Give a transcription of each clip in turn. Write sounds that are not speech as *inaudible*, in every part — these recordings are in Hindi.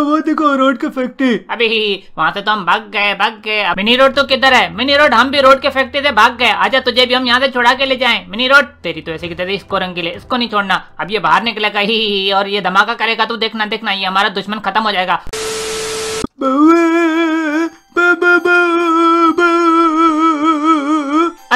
वो देखो रोड के फैक्ट्री अभी वहाँ से तो हम भाग गए भाग गए मिनी रोड तो किधर है मिनी रोड हम भी रोड के फैक्ट्री से भाग गए आजा तुझे भी हम यहाँ से छोड़ा के ले जाए मिनी रोड तेरी तो ऐसे की तरह इसको रंगीले इसको नहीं छोड़ना अब ये बाहर निकलेगा ही, ही, और ये धमाका करेगा तू देखना देखना ये हमारा दुश्मन खत्म हो जाएगा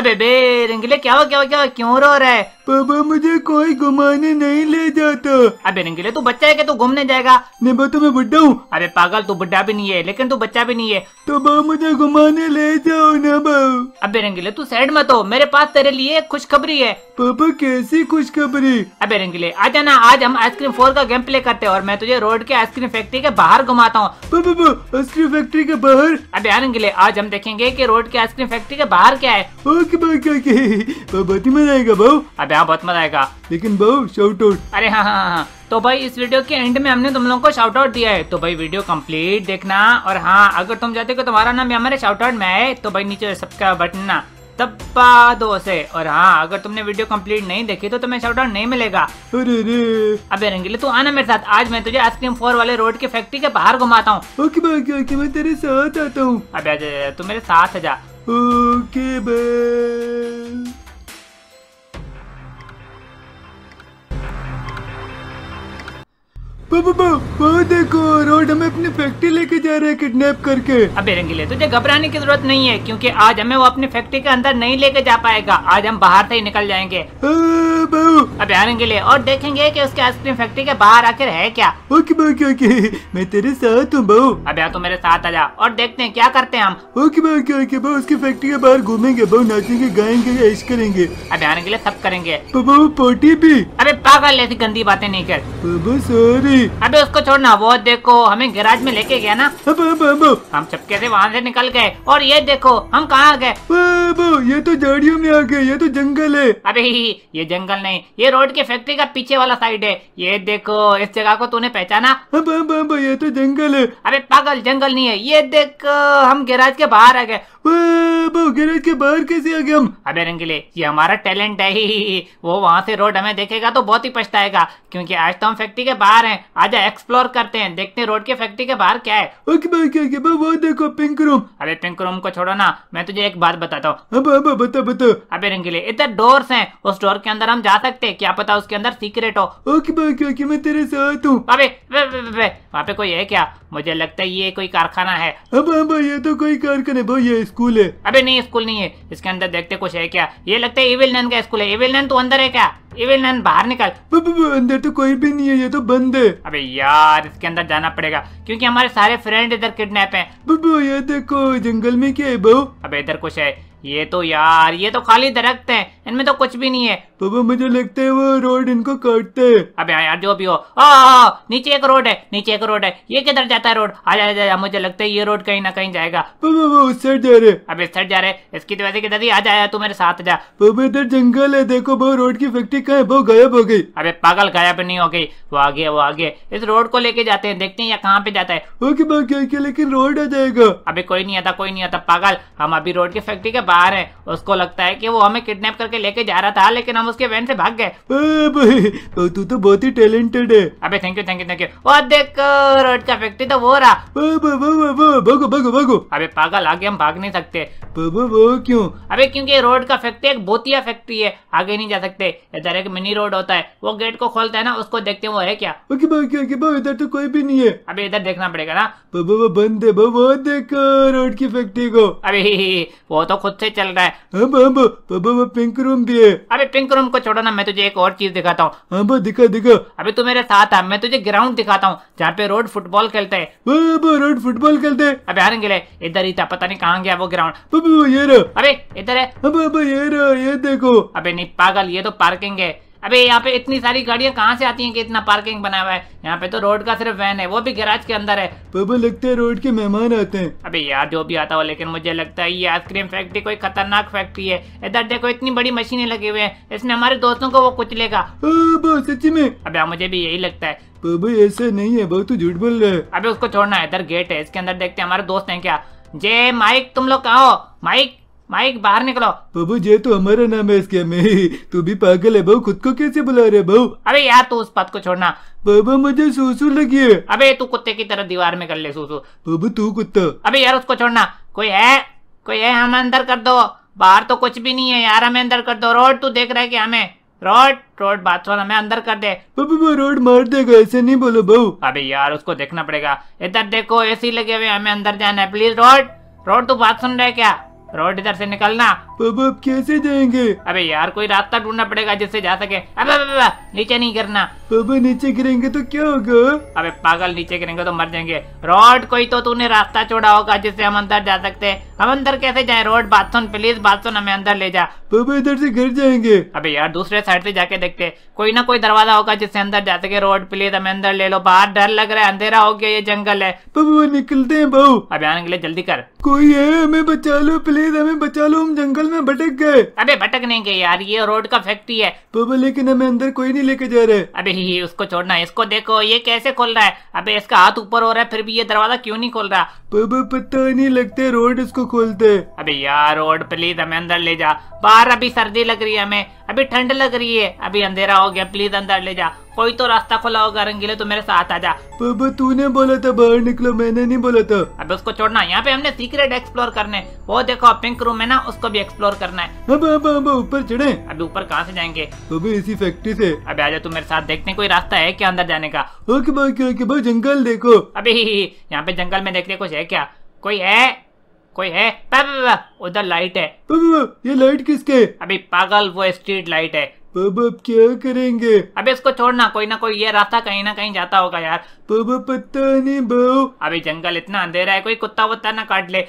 अबे बे रंगीले क्या हो क्या हो क्या क्यों रो रहा है पापा मुझे कोई घुमाने नहीं ले जाता अबे रंगीले तू बच्चा है क्या तू घूमने जाएगा नहीं तो मैं बुढ़ा हूँ अबे पागल तू बुढ़ा भी नहीं है लेकिन तू बच्चा भी नहीं है तो बाबू मुझे घुमाने ले जाओ ना बाबू अबे रंगीले तू साइड मत तो हो मेरे पास तेरे लिए खुशखबरी है पापा कैसी खुशखबरी अबे रंगीले आ ना आज हम आइसक्रीम फोर का गेम प्ले करते हैं और मैं तुझे रोड के आइसक्रीम फैक्ट्री के बाहर घुमाता हूँ आइसक्रीम फैक्ट्री के बाहर अबे रंगीले आज हम देखेंगे की रोड के आइसक्रीम फैक्ट्री के बाहर क्या है ओके बहुत ही मजा आएगा अबे रुपया बहुत मजा आएगा लेकिन बहु शॉर्ट आउट अरे हाँ, हाँ हाँ हाँ तो भाई इस वीडियो के एंड में हमने तुम लोगों को शाउट आउट दिया है तो भाई वीडियो कंप्लीट देखना और हाँ अगर तुम जाते हो तो तुम्हारा नाम भी हमारे शॉर्ट आउट में आए तो भाई नीचे सबका बटन ना तब्बा दो से और हाँ अगर तुमने वीडियो कंप्लीट नहीं देखी तो तुम्हें शाउट आउट नहीं मिलेगा अब अबे रंगीले तू आना मेरे साथ आज मैं तुझे आइसक्रीम फोर वाले रोड की फैक्ट्री के बाहर घुमाता हूँ ओके बाकी ओके मैं तेरे साथ आता हूँ अबे तू मेरे साथ आजा ओके बाय वो देखो रोड हमें अपनी फैक्ट्री लेके जा रहे हैं किडनैप करके अबे रंगीले तुझे घबराने की जरूरत नहीं है क्योंकि आज हमें वो अपनी फैक्ट्री के अंदर नहीं लेके जा पाएगा आज हम बाहर से ही निकल जाएंगे अबे हाँ रंगीले और देखेंगे कि उसके आइसक्रीम फैक्ट्री के बाहर आखिर है क्या ओके ओके ओके मैं तेरे साथ हूँ बहू अब यहाँ तू मेरे साथ आ जा और देखते हैं क्या करते हैं हम ओके ओके ओके बहू उसकी फैक्ट्री के बाहर घूमेंगे बहू नाचेंगे गाएंगे ऐश करेंगे अब हाँ लिए सब करेंगे बहू भी पागल ऐसी गंदी बातें नहीं कर बहू सॉरी अबे उसको छोड़ना वो देखो हमें गैराज में लेके गया ना अब अब अब हम चपके से वहाँ से निकल गए और ये देखो हम कहाँ गए ये तो झाड़ियों में आ गए ये तो जंगल है अरे ये जंगल नहीं ये रोड के फैक्ट्री का पीछे वाला साइड है ये देखो इस जगह को तूने पहचाना अब अब अब ये तो जंगल है अरे पागल जंगल नहीं है ये देखो हम गैराज के बाहर आ गए गैरेज के बाहर कैसे आ गया हम अबे रंगीले ये हमारा टैलेंट है ही वो वहाँ से रोड हमें देखेगा तो बहुत ही पछताएगा क्योंकि आज तो हम फैक्ट्री के बाहर हैं आजा एक्सप्लोर करते हैं देखते हैं रोड के फैक्ट्री के बाहर क्या है ओके भाई क्या क्या वो देखो पिंक रूम अबे पिंक रूम को छोड़ो ना मैं तुझे एक बात बताता हूँ अब अब बता बता अबे रंगीले इधर डोर्स हैं उस डोर के अंदर हम जा सकते हैं क्या पता उसके अंदर सीक्रेट हो ओके भाई क्या मैं तेरे साथ हूँ अबे वहाँ पे कोई है क्या मुझे लगता है ये कोई कारखाना है अब अब ये तो कोई कारखाना है स्कूल है अबे नहीं स्कूल नहीं है इसके अंदर देखते कुछ है क्या ये लगता है इविल नन का स्कूल है इविल नन तो अंदर है क्या इविल नन बाहर निकल अंदर तो कोई भी नहीं है ये तो बंद है अबे यार इसके अंदर जाना पड़ेगा क्योंकि हमारे सारे फ्रेंड इधर किडनैप है ये देखो जंगल में क्या है बहु अबे इधर कुछ है ये तो यार ये तो खाली दरख्त है इनमें तो कुछ भी नहीं है तो मुझे लगता है वो रोड इनको काटते है अब हाँ यार जो भी हो आ, हाँ, हाँ, नीचे एक रोड है नीचे एक रोड है ये किधर जाता है रोड आ जा, जा, मुझे लगता है ये रोड कहीं ना कहीं जाएगा पापा वो उस साइड जा रहे अब इस साइड जा रहे इसकी वजह से दादी आ आया तू मेरे साथ जा पापा इधर जंगल है देखो वो रोड की फैक्ट्री कहा है वो गायब हो गई अबे पागल गायब नहीं हो गई वो आगे वो आगे इस रोड को लेके जाते हैं देखते हैं या कहाँ पे जाता है ओके लेकिन रोड आ जाएगा अभी कोई नहीं आता कोई नहीं आता पागल हम अभी रोड की फैक्ट्री के बाहर है उसको लगता है की वो हमें किडनेप करके के लेके जा रहा था लेकिन हम उसके वैन से भाग गए तू तो बहुत ही टैलेंटेड है अबे thank you thank you thank you और देखो रोड का फैक्ट्री तो वो रहा भागो भागो भागो अबे पागल आगे हम भाग नहीं सकते क्यों अबे क्योंकि रोड का फैक्ट्री एक बोतिया फैक्ट्री है आगे नहीं जा सकते इधर एक मिनी रोड होता है वो गेट को खोलता है ना उसको देखते वो है क्या इधर तो कोई भी नहीं है अबे इधर देखना पड़ेगा ना बबो वो बंद है बबो देखो रोड की फैक्ट्री को अबे *laughs* वो तो खुद से चल रहा है पिंक टेंकुरुम भी है अबे रूम को छोड़ो ना मैं तुझे एक और चीज दिखाता हूँ हाँ भाई दिखा दिखा अभी तू मेरे साथ है मैं तुझे ग्राउंड दिखाता हूँ जहाँ पे रोड फुटबॉल खेलते है रोड फुटबॉल खेलते है आने हर इधर ही था पता नहीं कहाँ गया वो ग्राउंड अभी अबे इधर है अबे हाँ, ये रहा ये देखो अबे नहीं पागल ये तो पार्किंग है अबे यहाँ पे इतनी सारी गाड़िया कहाँ से आती हैं कि इतना पार्किंग बना हुआ है यहाँ पे तो रोड का सिर्फ वैन है वो भी गैराज के अंदर है पापा लगता है रोड के मेहमान आते हैं अबे यार जो भी आता हो लेकिन मुझे लगता है ये आइसक्रीम फैक्ट्री कोई खतरनाक फैक्ट्री है इधर देखो इतनी बड़ी मशीनें लगी हुई है इसमें हमारे दोस्तों को वो कुचलेगा हाँ, सच्ची में अब मुझे भी यही लगता है पापा ऐसा नहीं है बहुत झूठ बोल रहे अभी उसको छोड़ना है इधर गेट है इसके अंदर देखते हैं हमारे दोस्त है क्या जे माइक तुम लोग कहा हो माइक माइक बाहर निकलो बबू ये तो हमारा नाम है इसके में तू भी पागल है बहू खुद को कैसे बुला रहे बहू अरे यार तू तो उस पद को छोड़ना बाबा मुझे सूसू लगी है अबे तू कुत्ते की तरह दीवार में कर ले सूसू बबू तू कुत्ता अबे यार उसको छोड़ना कोई है कोई है हम अंदर कर दो बाहर तो कुछ भी नहीं है यार हमें अंदर कर दो रोड तू देख रहे की हमें रोड रोड बात सुन हमें अंदर कर दे बाबू रोड मार देगा ऐसे नहीं बोलो बहू अबे यार उसको देखना पड़ेगा इधर देखो एसी लगे हुए हमें अंदर जाना है प्लीज रोड रोड तू बात सुन रहे क्या रोड इधर से निकलना पापा अब कैसे जाएंगे अबे यार कोई रास्ता ढूंढना पड़ेगा जिससे जा सके अबे अबे नीचे नहीं गिरना पापा नीचे गिरेंगे तो क्या होगा अबे पागल नीचे गिरेंगे तो मर जाएंगे रोड कोई तो तूने रास्ता छोड़ा होगा जिससे हम अंदर जा सकते हम अंदर कैसे जाए रोड बात सुन प्लीज बात सुन हमें अंदर ले जा पापा इधर से घर जाएंगे अबे यार दूसरे साइड से जाके देखते कोई ना कोई दरवाजा होगा जिससे अंदर जा सके रोड प्लीज हमें अंदर ले लो बाहर डर लग रहा है अंधेरा हो गया ये जंगल है पापा निकलते हैं बहू आने के लिए जल्दी कर कोई है हमें बचा लो प्लीज हमें बचा लो हम जंगल जंगल में भटक गए अबे भटकने के यार ये रोड का फैक्ट्री है पापा लेकिन हमें अंदर कोई नहीं लेके जा रहे अबे ही उसको छोड़ना इसको देखो ये कैसे खोल रहा है अबे इसका हाथ ऊपर हो रहा है फिर भी ये दरवाजा क्यों नहीं खोल रहा पापा पता नहीं लगते रोड इसको खोलते अभी अबे यार रोड प्लीज हमें अंदर ले जा बाहर अभी सर्दी लग रही है हमें अभी ठंड लग रही है अभी अंधेरा हो गया प्लीज अंदर ले जा कोई तो रास्ता खुला होगा रंगीले तो मेरे साथ आ जा पापा तूने बोला था बाहर निकलो मैंने नहीं बोला था अब उसको छोड़ना यहाँ पे हमने सीक्रेट एक्सप्लोर करने वो देखो पिंक रूम है ना उसको भी एक्सप्लोर करना है अब अब अब ऊपर चढ़े अभी ऊपर कहाँ से जाएंगे अभी तो इसी फैक्ट्री से आ जा तू मेरे साथ देखते कोई रास्ता है क्या अंदर जाने का ओके ओके ओके जंगल देखो अभी *laughs* यहाँ पे जंगल में देखने कुछ है क्या कोई है कोई है उधर लाइट है ये लाइट किसके अभी पागल वो स्ट्रीट लाइट है बाबा क्या करेंगे अबे इसको छोड़ना कोई ना कोई ये रास्ता कहीं ना कहीं जाता होगा यार बाबा पता नहीं बहु अभी जंगल इतना अंधेरा है कोई कुत्ता वुत्ता ना काट ले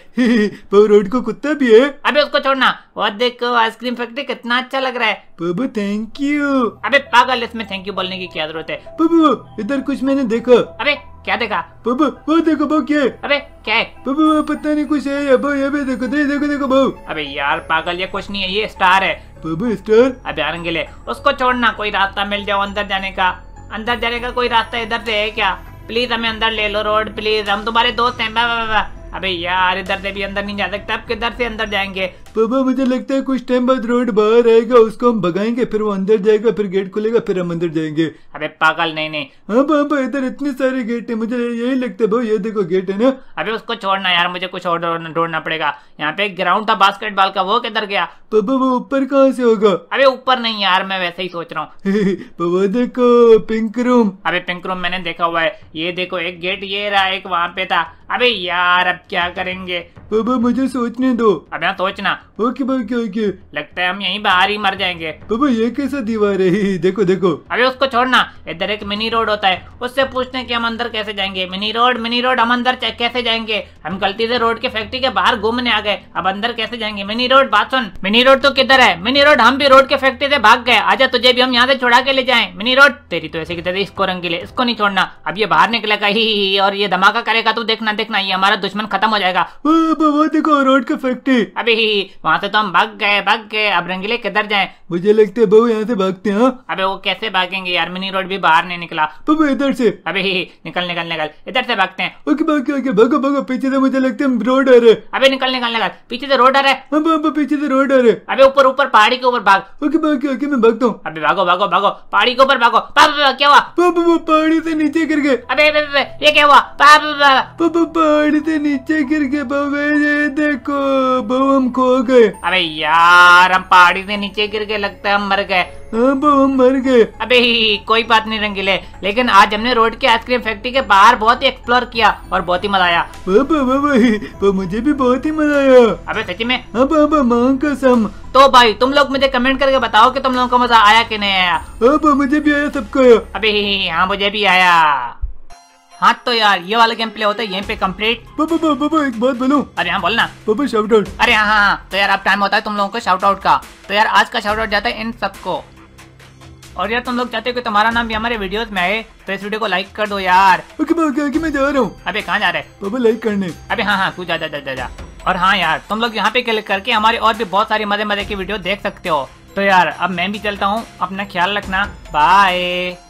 रोड को कुत्ता भी है अबे उसको छोड़ना और देखो आइसक्रीम फैक्ट्री कितना अच्छा लग रहा है पापा थैंक यू अबे पागल इसमें थैंक यू बोलने की क्या जरूरत है पापा इधर कुछ मैंने देखा अभी क्या देखा पापा वो देखो बहु क्या है अबे क्या है बाबू वो पता नहीं कुछ है अब ये भी देखो नहीं देखो देखो बहु अबे यार पागल ये कुछ नहीं है ये स्टार है पापा स्टार अबे आरंगिले उसको छोड़ना कोई रास्ता मिल जाओ अंदर जाने का अंदर जाने का कोई रास्ता इधर से है क्या प्लीज हमें अंदर ले लो रोड प्लीज हम तुम्हारे दोस्त हैं बा, बा, बा। अबे यार इधर से भी अंदर नहीं जा सकता अब किधर से अंदर जाएंगे पापा मुझे लगता है कुछ टाइम बाद रोड बाहर आएगा उसको हम भगाएंगे फिर वो अंदर जाएगा फिर गेट खुलेगा फिर हम अंदर जाएंगे अबे पागल नहीं नहीं हाँ पापा इधर इतने सारे गेट है मुझे यही लगता है ये देखो गेट है ना अबे उसको छोड़ना यार मुझे कुछ और ढूंढना पड़ेगा यहाँ पे ग्राउंड था बास्केटबॉल का वो किधर गया पापा वो ऊपर कहाँ से होगा अबे ऊपर नहीं यार मैं वैसे ही सोच रहा हूँ पापा *laughs* देखो पिंक रूम अबे पिंक रूम मैंने देखा हुआ है ये देखो एक गेट ये रहा एक वहाँ पे था अबे यार बाद क्या करेंगे बाबा मुझे सोचने दो अब यहाँ सोचना ओके ओके ओके लगता है हम यहीं बाहर ही मर जाएंगे बाबा ये कैसा दीवार है *laughs* देखो देखो अभी उसको छोड़ना इधर एक मिनी रोड होता है उससे पूछते हैं कि हम अंदर कैसे जाएंगे मिनी रोड मिनी रोड हम अंदर कैसे जाएंगे हम गलती से रोड के फैक्ट्री के बाहर घूमने आ गए अब अंदर कैसे जाएंगे मिनी रोड बात सुन मिनी रोड तो किधर है मिनी रोड हम भी रोड के फैक्ट्री से भाग गए आजा तुझे भी हम यहाँ से छोड़ा के ले जाए मिनी रोड तेरी तो ऐसे की तरह इसको रंगीले इसको नहीं छोड़ना अब ये बाहर निकलेगा ही *laughs* और ये धमाका करेगा तू तो देखना देखना ये हमारा दुश्मन काम खत्म हो जाएगा रोड की फैक्ट्री अभी वहाँ से तो हम भाग गए भाग गए अब रंगीले किधर जाए मुझे लगता है बहू यहाँ से भागते हैं हाँ। अबे वो कैसे भागेंगे यार मिनी रोड भी बाहर नहीं निकला बाबा तो इधर से अभी निकल निकल निकल इधर से भागते हैं ओके भागे ओके भागो भागो पीछे से मुझे लगता है रोड आ रहे है अबे निकल निकल निकल पीछे से रोड आ रहा है पीछे से रोड आ रहे है अबे ऊपर ऊपर पहाड़ी के ऊपर भाग ओके भागे ओके मैं भागता हूँ अभी भागो भागो भागो पहाड़ी के ऊपर भागो पापा क्या हुआ पहाड़ी से नीचे गिर गए अभी ये क्या हुआ पापा पहाड़ी से नीचे नीचे गिर के बहू देखो बहु हम खो गए अरे यार हम पहाड़ी से नीचे गिर के लगता है हम मर गए हाँ बहू हम मर गए अबे कोई बात नहीं रंगीले लेकिन आज हमने रोड के आइसक्रीम फैक्ट्री के बाहर बहुत ही एक्सप्लोर किया और बहुत ही मजा आया हाँ, वो मुझे भी बहुत ही मजा आया अबे सच में अब अब मांग कसम तो भाई तुम लोग मुझे कमेंट करके बताओ कि तुम लोगों को मजा आया कि नहीं आया अब हाँ, मुझे भी आया सबको अभी हाँ मुझे भी आया हाँ तो यार ये वाला गेम प्ले होता है यहीं पे कंप्लीट एक बात बोलो अरे हाँ बोलना पापा शाउट आउट अरे हाँ, हाँ हाँ तो यार अब टाइम होता है तुम लोगों को शाउट आउट का तो यार आज का शाउट आउट जाता है इन सबको और यार तुम लोग चाहते हो कि तुम्हारा नाम भी हमारे वीडियोस में आए तो इस वीडियो को लाइक कर दो यार ओके okay, okay, मैं जा रहा हूँ अबे कहाँ जा रहे पापा लाइक करने अबे हाँ हाँ तू जा जा जा जा, जा। और हाँ यार तुम लोग यहाँ पे क्लिक करके हमारे और भी बहुत सारी मजे मजे की वीडियो देख सकते हो तो यार अब मैं भी चलता हूँ अपना ख्याल रखना बाय